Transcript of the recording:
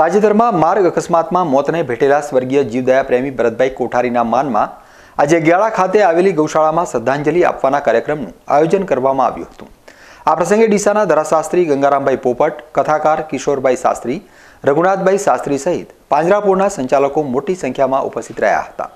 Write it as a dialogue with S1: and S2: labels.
S1: તાજેતરમાં માર્ગ અકસ્માતમાં મોતને ભેટેલા સ્વર્ગીય જીવદયા પ્રેમી ભરતભાઈ કોઠારીના માનમાં આજે ગ્યાળા ખાતે આવેલી ગૌશાળામાં શ્રદ્ધાંજલિ આપવાના કાર્યક્રમનું આયોજન કરવામાં આવ્યું હતું આ પ્રસંગે ડીસાના ધરાશાસ્ત્રી ગંગારામભાઈ પોપટ કથાકાર કિશોરભાઈ શાસ્ત્રી રઘુનાથભાઈ શાસ્ત્રી સહિત પાંજરાપુરના સંચાલકો મોટી સંખ્યામાં ઉપસ્થિત રહ્યા હતા